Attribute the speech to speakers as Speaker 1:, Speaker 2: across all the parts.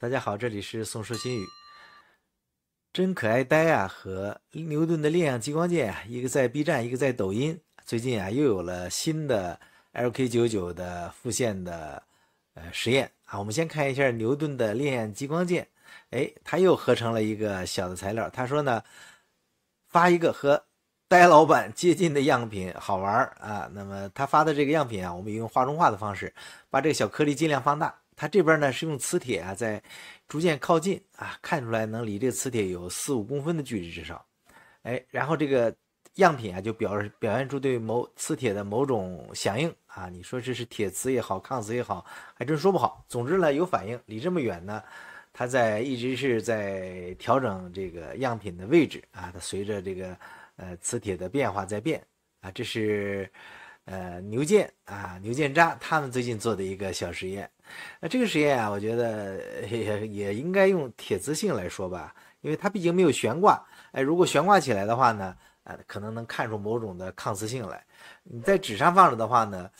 Speaker 1: 大家好，这里是《宋书新语》。真可爱呆啊，和牛顿的烈焰激光剑，一个在 B 站，一个在抖音。最近啊，又有了新的 LK 九九的复现的呃实验啊。我们先看一下牛顿的烈焰激光剑，哎，他又合成了一个小的材料。他说呢，发一个和呆老板接近的样品，好玩啊。那么他发的这个样品啊，我们用画中画的方式，把这个小颗粒尽量放大。它这边呢是用磁铁啊，在逐渐靠近啊，看出来能离这个磁铁有四五公分的距离至少，哎，然后这个样品啊就表表现出对某磁铁的某种响应啊，你说这是铁磁也好，抗磁也好，还真说不好。总之呢有反应，离这么远呢，它在一直是在调整这个样品的位置啊，它随着这个呃磁铁的变化在变啊。这是呃牛剑啊牛剑渣他们最近做的一个小实验。那这个实验啊，我觉得也也应该用铁磁性来说吧，因为它毕竟没有悬挂。哎，如果悬挂起来的话呢，呃，可能能看出某种的抗磁性来。你在纸上放着的话呢，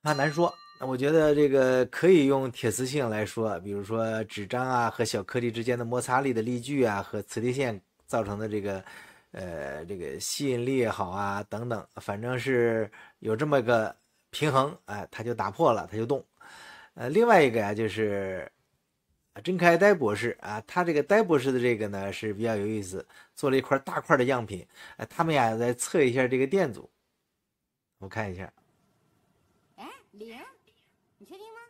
Speaker 1: 那难说。那我觉得这个可以用铁磁性来说，比如说纸张啊和小颗粒之间的摩擦力的力矩啊，和磁力线造成的这个，呃，这个吸引力也好啊，等等，反正是有这么个平衡，哎，它就打破了，它就动。呃，另外一个呀，就是啊，开呆博士啊，他这个呆博士的这个呢是比较有意思，做了一块大块的样品，哎，他们俩来测一下这个电阻，我看一下，哎，零，你确定吗？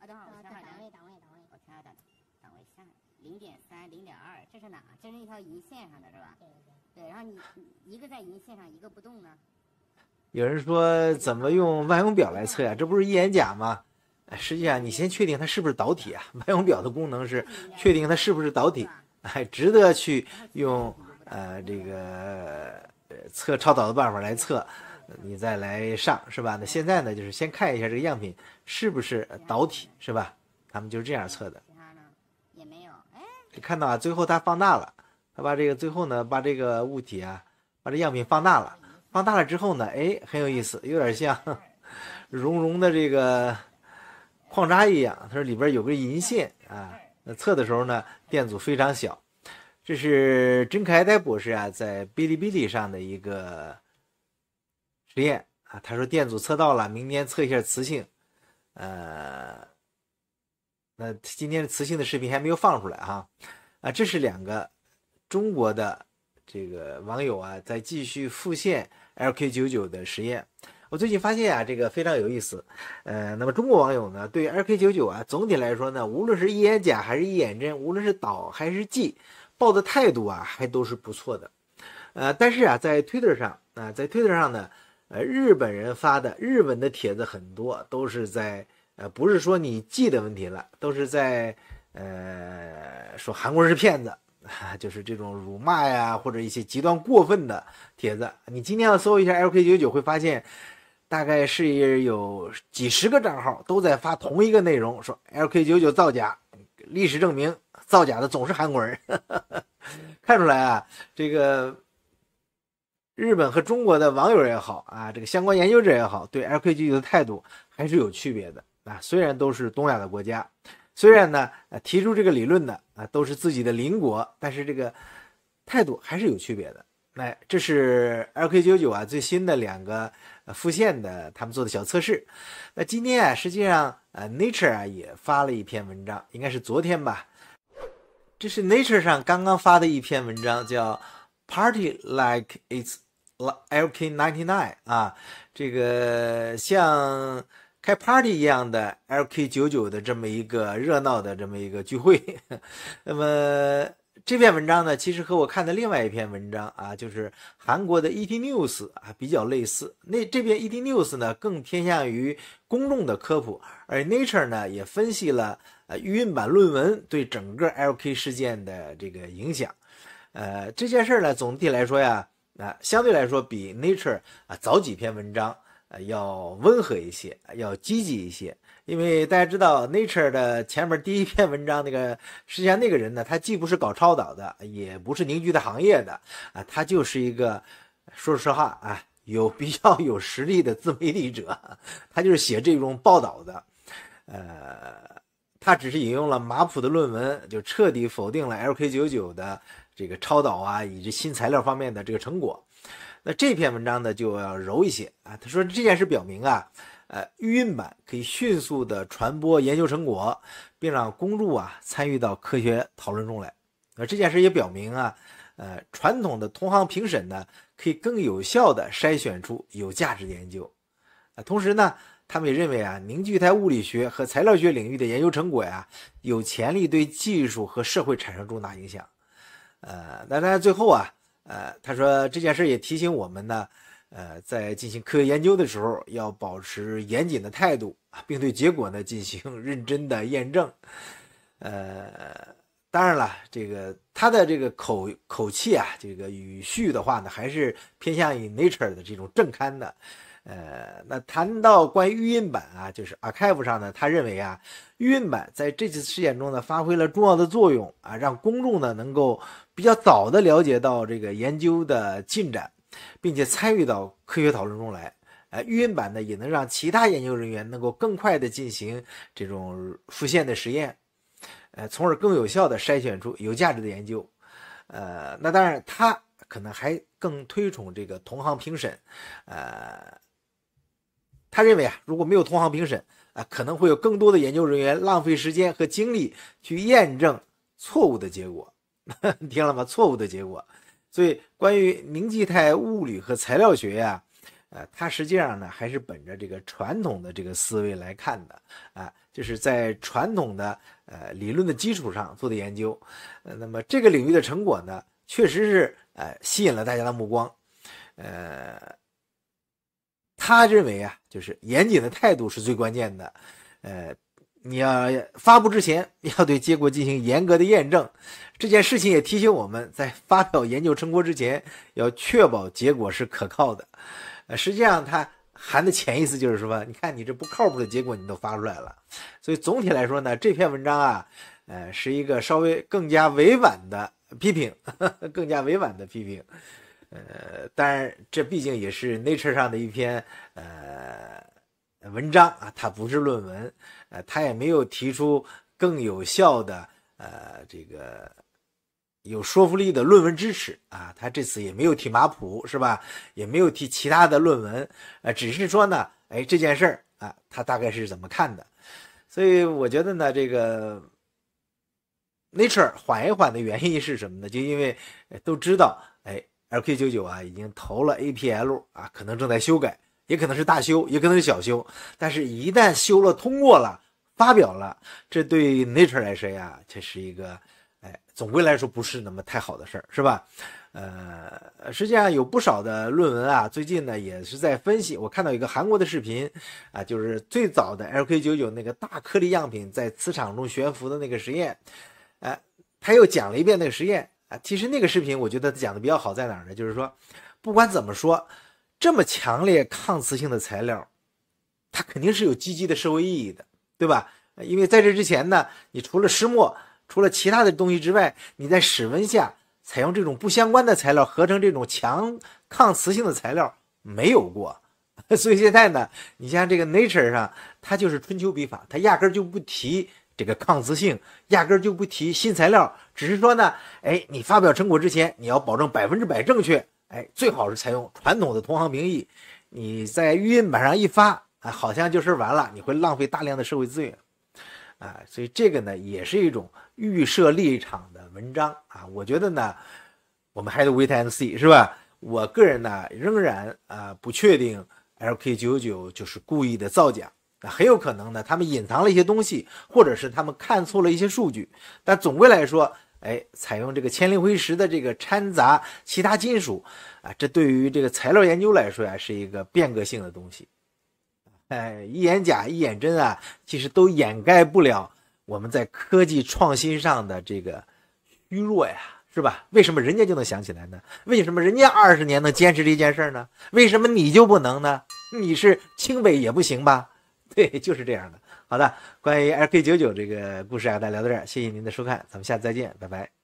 Speaker 1: 啊，等会儿，等会儿，档位，档位，档位，我看看档，档位下，零点三，零点二，这是哪？这是一条银线上的是吧？对对对。对，然后你一个在银线上，一个不动呢。有人说怎么用万用表来测呀？这不是一眼假吗？实际上，你先确定它是不是导体啊？万 用表的功能是确定它是不是导体，哎，值得去用呃这个测超导的办法来测，你再来上是吧？那现在呢，就是先看一下这个样品是不是导体是吧？他们就是这样测的。也没有，看到啊，最后它放大了，它把这个最后呢把这个物体啊，把这样品放大了，放大了之后呢，哎，很有意思，有点像 绒绒的这个。矿渣一样，他说里边有个银线啊。那测的时候呢，电阻非常小。这是真凯戴博士啊，在哔哩哔哩上的一个实验啊。他说电阻测到了，明天测一下磁性。呃，那今天的磁性的视频还没有放出来哈。啊，这是两个中国的这个网友啊，在继续复现 LK 九九的实验。我最近发现啊，这个非常有意思。呃，那么中国网友呢，对 LK 九九啊，总体来说呢，无论是一眼假还是一眼真，无论是导还是记，报的态度啊，还都是不错的。呃，但是啊，在 Twitter 上啊，在 Twitter 上呢，呃，日本人发的日文的帖子很多，都是在呃，不是说你记的问题了，都是在呃说韩国是骗子，就是这种辱骂呀或者一些极端过分的帖子。你今天要搜一下 LK 九九，会发现。大概是有几十个账号都在发同一个内容，说 l k 九九造假，历史证明造假的总是韩国人。看出来啊，这个日本和中国的网友也好啊，这个相关研究者也好，对 l k 九九的态度还是有区别的啊。虽然都是东亚的国家，虽然呢，提出这个理论的啊都是自己的邻国，但是这个态度还是有区别的。来，这是 l k 九九啊最新的两个。复现的，他们做的小测试。那今天啊，实际上，呃，Nature 啊也发了一篇文章，应该是昨天吧。这是 Nature 上刚刚发的一篇文章，叫 “Party Like It's LK99” 啊，这个像开 party 一样的 LK99 的这么一个热闹的这么一个聚会。那么。这篇文章呢，其实和我看的另外一篇文章啊，就是韩国的 ET News 啊，比较类似。那这篇 ET News 呢，更偏向于公众的科普，而 Nature 呢，也分析了呃预印版论文对整个 LK 事件的这个影响。呃，这件事呢，总体来说呀，啊，相对来说比 Nature 啊早几篇文章，呃，要温和一些，要积极一些。因为大家知道《Nature》的前面第一篇文章，那个实际上那个人呢，他既不是搞超导的，也不是凝聚的行业的啊，他就是一个说实话啊，有比较有实力的自媒体者，他就是写这种报道的。呃，他只是引用了马普的论文，就彻底否定了 l k 九九的这个超导啊，以及新材料方面的这个成果。那这篇文章呢，就要柔一些啊，他说这件事表明啊。呃，预印版可以迅速地传播研究成果，并让公众啊参与到科学讨论中来。那这件事也表明啊，呃，传统的同行评审呢，可以更有效地筛选出有价值的研究。啊，同时呢，他们也认为啊，凝聚态物理学和材料学领域的研究成果呀，有潜力对技术和社会产生重大影响。呃，那大家最后啊，呃，他说这件事也提醒我们呢。呃，在进行科学研究的时候，要保持严谨的态度，并对结果呢进行认真的验证。呃，当然了，这个他的这个口口气啊，这个语序的话呢，还是偏向于《Nature》的这种正刊的。呃，那谈到关于预印版啊，就是 Archive 上呢，他认为啊，预印版在这次事件中呢发挥了重要的作用啊，让公众呢能够比较早的了解到这个研究的进展。并且参与到科学讨论中来，呃，语音版呢也能让其他研究人员能够更快地进行这种复现的实验，呃，从而更有效地筛选出有价值的研究，呃，那当然他可能还更推崇这个同行评审，呃，他认为啊，如果没有同行评审啊，可能会有更多的研究人员浪费时间和精力去验证错误的结果，听了吗？错误的结果。所以，关于凝聚态物理和材料学呀，呃，它实际上呢还是本着这个传统的这个思维来看的啊，就是在传统的呃理论的基础上做的研究。那么这个领域的成果呢，确实是呃吸引了大家的目光。呃，他认为啊，就是严谨的态度是最关键的。呃。你要发布之前要对结果进行严格的验证，这件事情也提醒我们在发表研究成果之前要确保结果是可靠的。呃，实际上它含的潜意思就是说，你看你这不靠谱的结果你都发出来了。所以总体来说呢，这篇文章啊，呃，是一个稍微更加委婉的批评，更加委婉的批评。呃，当然这毕竟也是 Nature 上的一篇，呃。文章啊，它不是论文，呃，他也没有提出更有效的，呃，这个有说服力的论文支持啊。他这次也没有提马普是吧？也没有提其他的论文，呃，只是说呢，哎，这件事儿啊，他大概是怎么看的？所以我觉得呢，这个《Nature》缓一缓的原因是什么呢？就因为都知道，哎，LQ 九九啊已经投了 APL 啊，可能正在修改。也可能是大修，也可能是小修，但是，一旦修了、通过了、发表了，这对 Nature 来说呀，这是一个，哎，总归来说不是那么太好的事儿，是吧？呃，实际上有不少的论文啊，最近呢也是在分析。我看到一个韩国的视频啊，就是最早的 l k 九九那个大颗粒样品在磁场中悬浮的那个实验，哎，他又讲了一遍那个实验啊。其实那个视频我觉得讲的比较好在哪儿呢？就是说，不管怎么说。这么强烈抗磁性的材料，它肯定是有积极的社会意义的，对吧？因为在这之前呢，你除了石墨，除了其他的东西之外，你在室温下采用这种不相关的材料合成这种强抗磁性的材料没有过。所以现在呢，你像这个 Nature 上，它就是春秋笔法，它压根儿就不提这个抗磁性，压根儿就不提新材料，只是说呢，哎，你发表成果之前，你要保证百分之百正确。哎，最好是采用传统的同行名义，你在预印版上一发啊，好像就是完了，你会浪费大量的社会资源，啊，所以这个呢也是一种预设立场的文章啊。我觉得呢，我们还得 wait and see，是吧？我个人呢仍然啊不确定 l k 九九就是故意的造假，那很有可能呢他们隐藏了一些东西，或者是他们看错了一些数据，但总归来说。哎，采用这个千灵辉石的这个掺杂其他金属啊，这对于这个材料研究来说呀，是一个变革性的东西。哎，一眼假一眼真啊，其实都掩盖不了我们在科技创新上的这个虚弱呀，是吧？为什么人家就能想起来呢？为什么人家二十年能坚持这件事呢？为什么你就不能呢？你是清北也不行吧？对，就是这样的。好的，关于 l k 九九这个故事啊，大家聊到这儿，谢谢您的收看，咱们下次再见，拜拜。